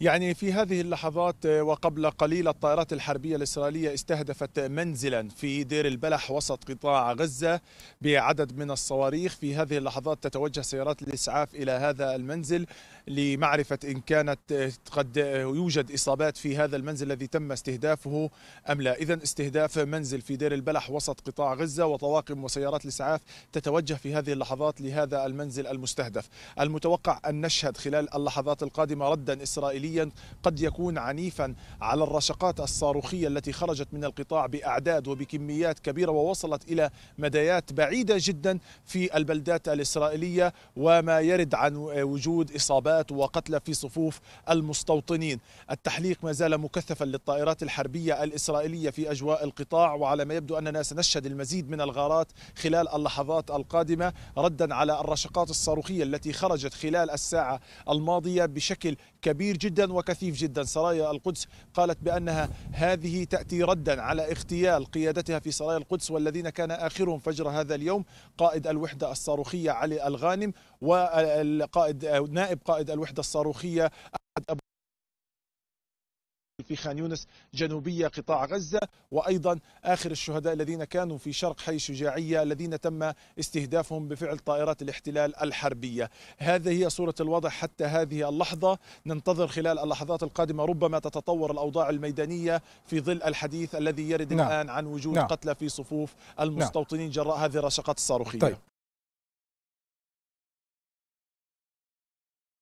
يعني في هذه اللحظات آه، وقبل قليل الطائرات الحربية الإسرائيلية استهدفت منزلا في دير البلح وسط قطاع غزة بعدد من الصواريخ في هذه اللحظات تتوجه سيارات الإسعاف إلى هذا المنزل لمعرفة إن كانت آه، قد آه، يوجد إصابات في هذا المنزل الذي تم استهدافه أم لا إذا استهداف منزل في دير البلح وسط قطاع غزة وطواقم وسيارات الإسعاف تتوجه في هذه اللحظات لهذا المنزل المستهدف المتوقع أن نشهد خلال اللحظات القادمة ردا إسرائيليا داخليا قد يكون عنيفا على الرشقات الصاروخية التي خرجت من القطاع بأعداد وبكميات كبيرة ووصلت إلى مدايات بعيدة جدا في البلدات الإسرائيلية وما يرد عن وجود إصابات وقتلى في صفوف المستوطنين التحليق ما زال مكثفا للطائرات الحربية الإسرائيلية في أجواء القطاع وعلى ما يبدو أننا سنشهد المزيد من الغارات خلال اللحظات القادمة ردا على الرشقات الصاروخية التي خرجت خلال الساعة الماضية بشكل كبير جدا وكثيف جدا سرايا القدس قالت بأنها هذه تأتي ردا على اغتيال قيادتها في سرايا القدس والذين كان آخرهم فجر هذا اليوم قائد الوحدة الصاروخية علي الغانم والقائد نائب قائد الوحدة الصاروخية في خان يونس جنوبية قطاع غزة وأيضا آخر الشهداء الذين كانوا في شرق حي شجاعية الذين تم استهدافهم بفعل طائرات الاحتلال الحربية هذه هي صورة الوضع حتى هذه اللحظة ننتظر خلال اللحظات القادمة ربما تتطور الأوضاع الميدانية في ظل الحديث الذي يرد نعم. الآن عن وجود نعم. قتلى في صفوف نعم. المستوطنين نعم. جراء هذه الرشقات الصاروخية طيب.